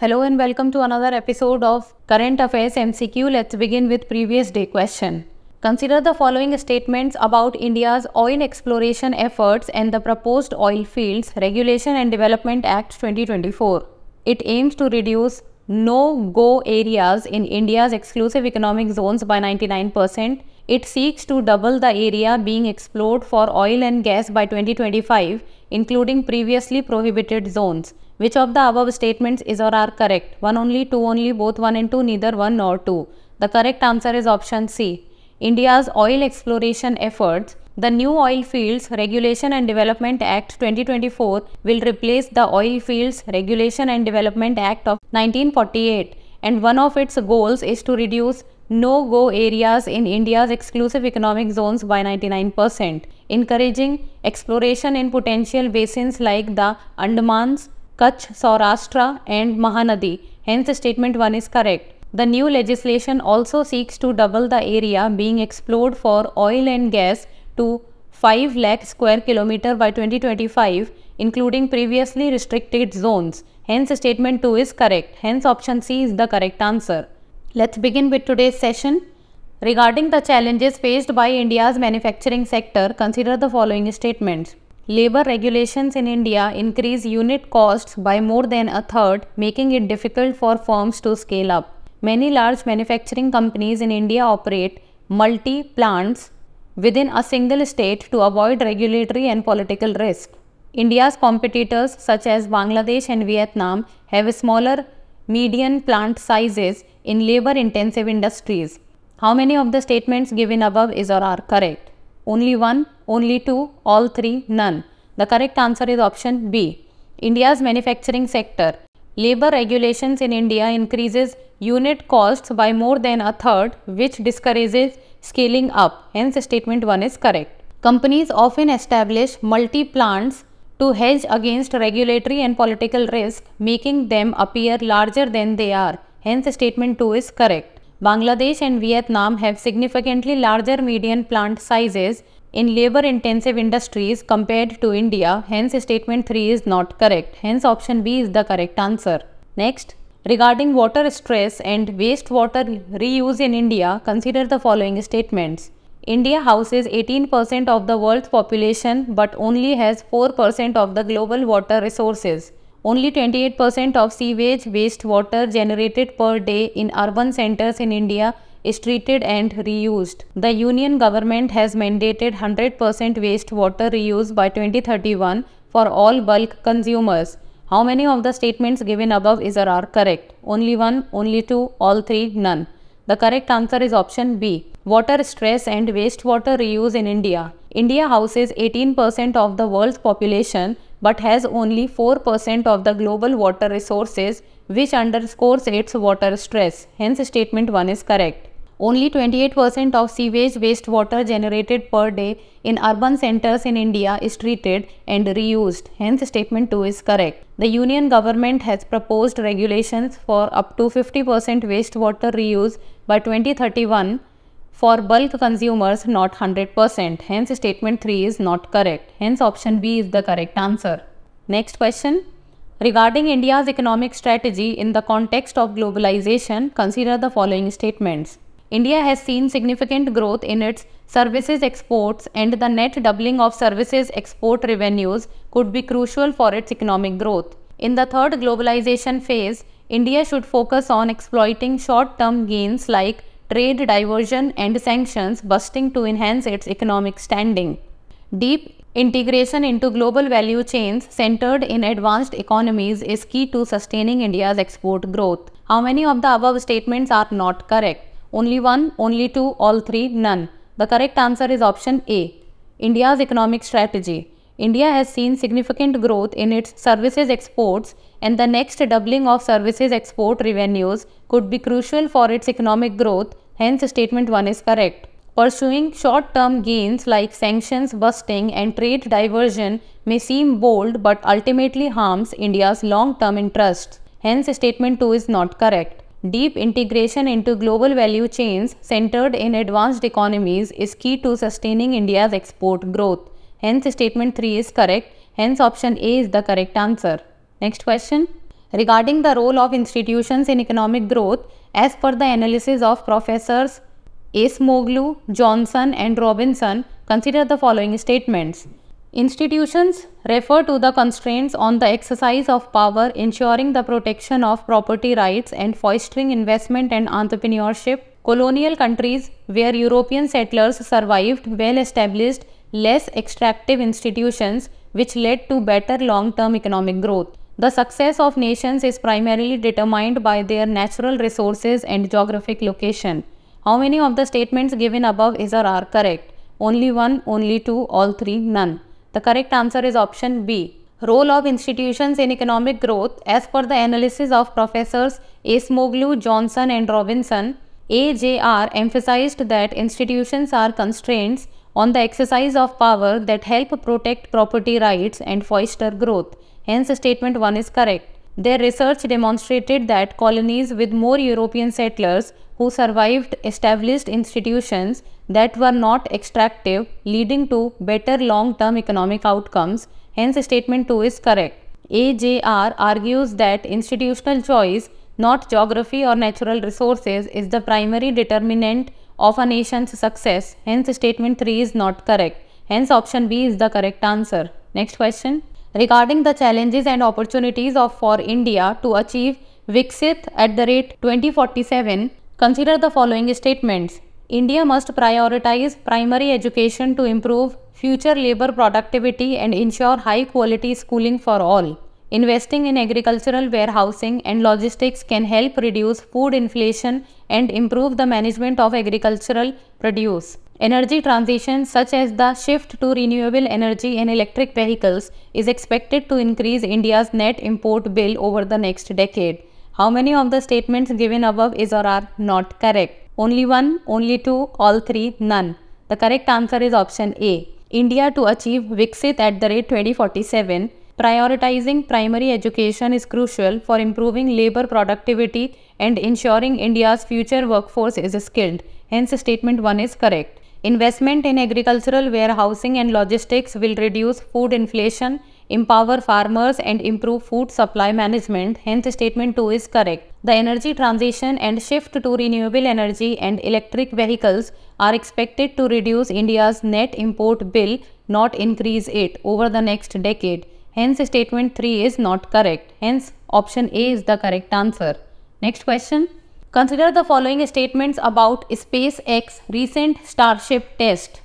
Hello and welcome to another episode of Current Affairs MCQ. Let's begin with previous day question. Consider the following statements about India's oil exploration efforts and the proposed Oil Fields Regulation and Development Act 2024. It aims to reduce no-go areas in India's exclusive economic zones by 99%. It seeks to double the area being explored for oil and gas by 2025, including previously prohibited zones. Which of the above statements is or are correct? 1 only, 2 only, both 1 and 2, neither 1 nor 2. The correct answer is option C. India's oil exploration efforts the new Oil Fields Regulation and Development Act 2024 will replace the Oil Fields Regulation and Development Act of 1948 and one of its goals is to reduce no-go areas in India's exclusive economic zones by 99%, encouraging exploration in potential basins like the Andamans, Kutch, Saurashtra and Mahanadi. Hence statement 1 is correct. The new legislation also seeks to double the area being explored for oil and gas to 5 lakh square kilometer by 2025 including previously restricted zones. Hence statement 2 is correct. Hence option C is the correct answer. Let's begin with today's session. Regarding the challenges faced by India's manufacturing sector, consider the following statements. Labor regulations in India increase unit costs by more than a third, making it difficult for firms to scale up. Many large manufacturing companies in India operate multi plants within a single state to avoid regulatory and political risk. India's competitors such as Bangladesh and Vietnam have smaller median plant sizes in labor intensive industries. How many of the statements given above is or are correct? only one, only two, all three, none. The correct answer is option B. India's manufacturing sector. Labor regulations in India increases unit costs by more than a third which discourages scaling up. Hence statement 1 is correct. Companies often establish multi-plants to hedge against regulatory and political risk making them appear larger than they are. Hence statement 2 is correct. Bangladesh and Vietnam have significantly larger median plant sizes in labor-intensive industries compared to India, hence statement 3 is not correct, hence option B is the correct answer. Next, regarding water stress and wastewater reuse in India, consider the following statements. India houses 18% of the world's population but only has 4% of the global water resources. Only 28% of sewage wastewater generated per day in urban centers in India is treated and reused. The union government has mandated 100% wastewater reuse by 2031 for all bulk consumers. How many of the statements given above is or are correct? Only one, only two, all three, none. The correct answer is option B. Water stress and wastewater reuse in India. India houses 18% of the world's population but has only 4% of the global water resources which underscores its water stress. Hence statement 1 is correct. Only 28% of sewage wastewater generated per day in urban centers in India is treated and reused. Hence statement 2 is correct. The union government has proposed regulations for up to 50% wastewater reuse by 2031 for bulk consumers not 100%. Hence statement 3 is not correct. Hence option B is the correct answer. Next question. Regarding India's economic strategy in the context of globalization, consider the following statements. India has seen significant growth in its services exports and the net doubling of services export revenues could be crucial for its economic growth. In the third globalization phase, India should focus on exploiting short-term gains like trade diversion and sanctions busting to enhance its economic standing. Deep integration into global value chains centered in advanced economies is key to sustaining India's export growth. How many of the above statements are not correct? Only one, only two, all three, none. The correct answer is option A. India's economic strategy. India has seen significant growth in its services exports and the next doubling of services export revenues could be crucial for its economic growth, hence statement 1 is correct. Pursuing short-term gains like sanctions busting and trade diversion may seem bold but ultimately harms India's long-term interests. Hence statement 2 is not correct. Deep integration into global value chains centered in advanced economies is key to sustaining India's export growth. Hence, statement 3 is correct. Hence, option A is the correct answer. Next question. Regarding the role of institutions in economic growth, as per the analysis of professors Moglu, Johnson and Robinson, consider the following statements. Institutions refer to the constraints on the exercise of power, ensuring the protection of property rights and fostering investment and entrepreneurship. Colonial countries where European settlers survived well established less extractive institutions which led to better long-term economic growth. The success of nations is primarily determined by their natural resources and geographic location. How many of the statements given above is or are correct? Only one, only two, all three, none. The correct answer is option B. Role of institutions in economic growth as per the analysis of professors Smoglu, Johnson and Robinson, AJR emphasized that institutions are constraints on the exercise of power that help protect property rights and foster growth. Hence, statement 1 is correct. Their research demonstrated that colonies with more European settlers who survived established institutions that were not extractive, leading to better long term economic outcomes. Hence, statement 2 is correct. AJR argues that institutional choice, not geography or natural resources, is the primary determinant of a nation's success. Hence, statement 3 is not correct. Hence, option B is the correct answer. Next question. Regarding the challenges and opportunities of for India to achieve Viksit at the rate 2047, consider the following statements. India must prioritize primary education to improve future labor productivity and ensure high quality schooling for all. Investing in agricultural warehousing and logistics can help reduce food inflation and improve the management of agricultural produce. Energy transition such as the shift to renewable energy and electric vehicles is expected to increase India's net import bill over the next decade. How many of the statements given above is or are not correct? Only one, only two, all three, none. The correct answer is option A. India to achieve Vixit at the rate 2047 Prioritizing primary education is crucial for improving labor productivity and ensuring India's future workforce is skilled. Hence, statement 1 is correct. Investment in agricultural warehousing and logistics will reduce food inflation, empower farmers and improve food supply management. Hence, statement 2 is correct. The energy transition and shift to renewable energy and electric vehicles are expected to reduce India's net import bill, not increase it, over the next decade. Hence, statement 3 is not correct. Hence, option A is the correct answer. Next question. Consider the following statements about SpaceX recent Starship test.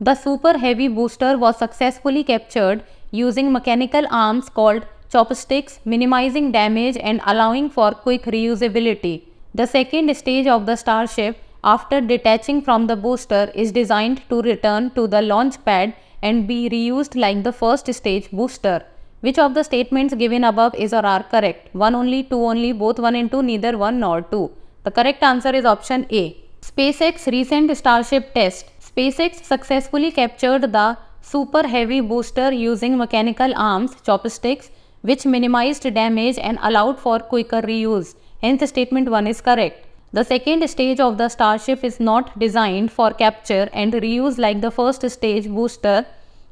The super heavy booster was successfully captured using mechanical arms called chopsticks, minimizing damage and allowing for quick reusability. The second stage of the Starship after detaching from the booster is designed to return to the launch pad and be reused like the first stage booster. Which of the statements given above is or are correct? 1 only, 2 only, both 1 and 2, neither 1 nor 2. The correct answer is option A. SpaceX recent Starship test. SpaceX successfully captured the super heavy booster using mechanical arms, chopsticks, which minimized damage and allowed for quicker reuse. Hence statement 1 is correct. The second stage of the Starship is not designed for capture and reuse like the first stage booster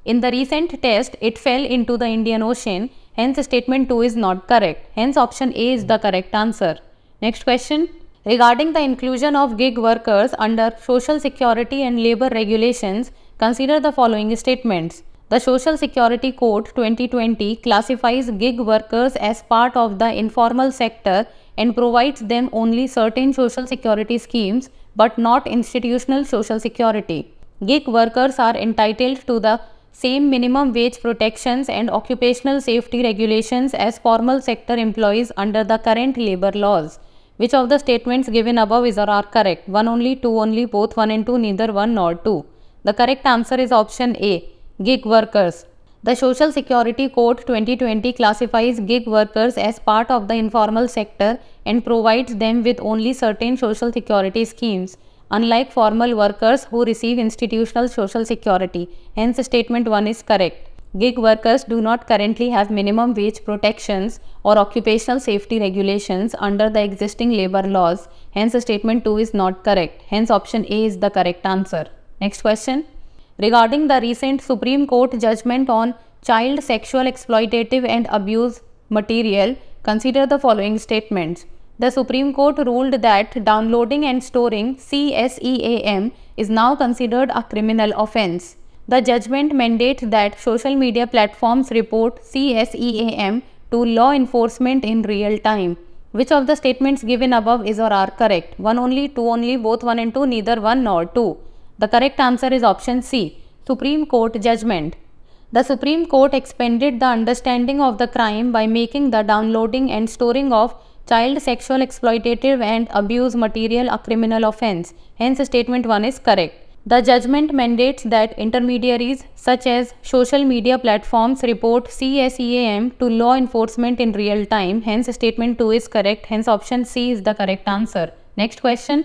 in the recent test, it fell into the Indian Ocean, hence statement 2 is not correct. Hence option A is the correct answer. Next question. Regarding the inclusion of gig workers under Social Security and Labour regulations, consider the following statements. The Social Security Code 2020 classifies gig workers as part of the informal sector and provides them only certain social security schemes but not institutional social security. Gig workers are entitled to the same minimum wage protections and occupational safety regulations as formal sector employees under the current labor laws. Which of the statements given above is or are correct? 1 only, 2 only, both 1 and 2, neither 1 nor 2. The correct answer is option A, gig workers. The Social Security Code 2020 classifies gig workers as part of the informal sector and provides them with only certain social security schemes unlike formal workers who receive institutional social security. Hence, statement 1 is correct. Gig workers do not currently have minimum wage protections or occupational safety regulations under the existing labor laws. Hence, statement 2 is not correct. Hence, option A is the correct answer. Next question. Regarding the recent Supreme Court judgment on child sexual exploitative and abuse material, consider the following statements. The Supreme Court ruled that downloading and storing CSEAM is now considered a criminal offense. The judgment mandates that social media platforms report CSEAM to law enforcement in real time. Which of the statements given above is or are correct? 1 only, 2 only, both 1 and 2, neither 1 nor 2. The correct answer is option C, Supreme Court judgment. The Supreme Court expanded the understanding of the crime by making the downloading and storing of Child sexual exploitative and abuse material a criminal offense. Hence statement 1 is correct. The judgment mandates that intermediaries such as social media platforms report CSEAM to law enforcement in real time. Hence statement 2 is correct. Hence option C is the correct answer. Next question.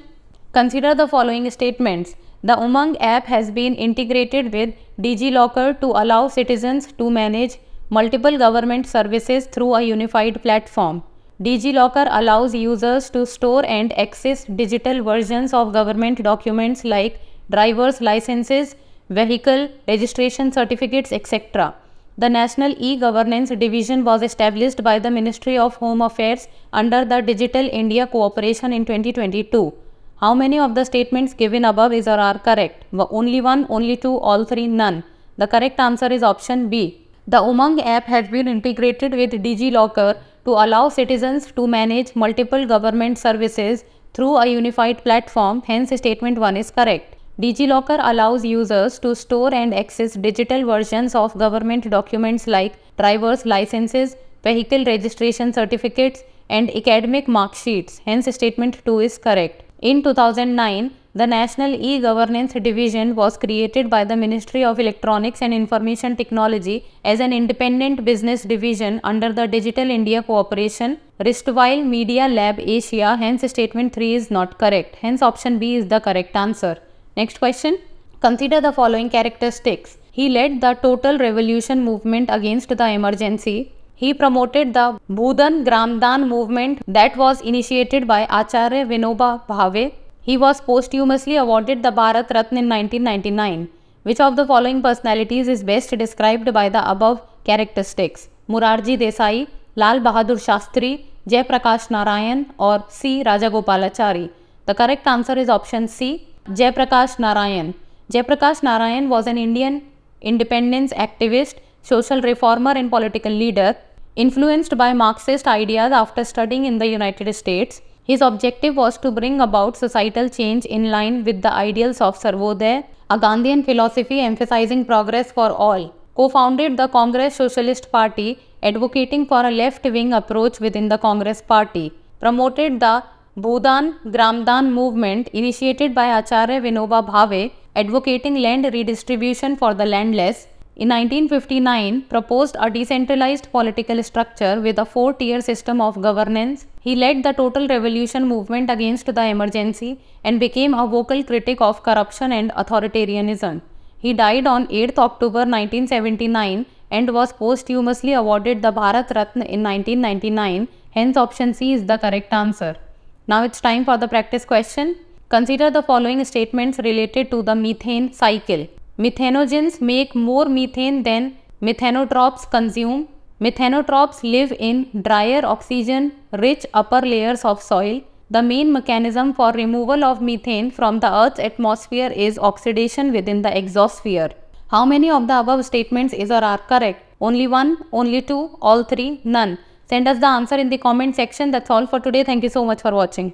Consider the following statements. The Umang app has been integrated with DigiLocker to allow citizens to manage multiple government services through a unified platform. DigiLocker allows users to store and access digital versions of government documents like driver's licenses, vehicle registration certificates, etc. The National E-Governance Division was established by the Ministry of Home Affairs under the Digital India Cooperation in 2022. How many of the statements given above is or are correct? Only one, only two, all three, none. The correct answer is option B. The Umang app has been integrated with DigiLocker to allow citizens to manage multiple government services through a unified platform, hence statement 1 is correct. DigiLocker allows users to store and access digital versions of government documents like driver's licenses, vehicle registration certificates, and academic mark sheets, hence statement 2 is correct. In 2009, the National E-Governance Division was created by the Ministry of Electronics and Information Technology as an independent business division under the Digital India Cooperation, erstwhile Media Lab Asia, hence statement 3 is not correct, hence option B is the correct answer. Next question. Consider the following characteristics. He led the total revolution movement against the emergency. He promoted the Bhudan Gramdan movement that was initiated by Acharya Vinoba Bhave. He was posthumously awarded the Bharat Ratna in 1999. Which of the following personalities is best described by the above characteristics? Murarji Desai, Lal Bahadur Shastri, Jayaprakash Narayan or C. Rajagopalachari. The correct answer is option C. Jayaprakash Narayan. Jayaprakash Narayan was an Indian independence activist, social reformer and political leader influenced by Marxist ideas after studying in the United States. His objective was to bring about societal change in line with the ideals of Sarvodaya, a Gandhian philosophy emphasizing progress for all. Co-founded the Congress Socialist Party, advocating for a left-wing approach within the Congress Party. Promoted the Bhudan Gramdan movement initiated by Acharya Vinoba Bhave, advocating land redistribution for the landless in 1959, proposed a decentralized political structure with a four-tier system of governance. He led the total revolution movement against the emergency and became a vocal critic of corruption and authoritarianism. He died on 8th October 1979 and was posthumously awarded the Bharat Ratna in 1999. Hence, option C is the correct answer. Now it's time for the practice question. Consider the following statements related to the methane cycle. Methanogens make more methane than methanotrops consume. Methanotrops live in drier oxygen rich upper layers of soil. The main mechanism for removal of methane from the earth's atmosphere is oxidation within the exosphere. How many of the above statements is or are correct? Only one, only two, all three, none. Send us the answer in the comment section. That's all for today. Thank you so much for watching.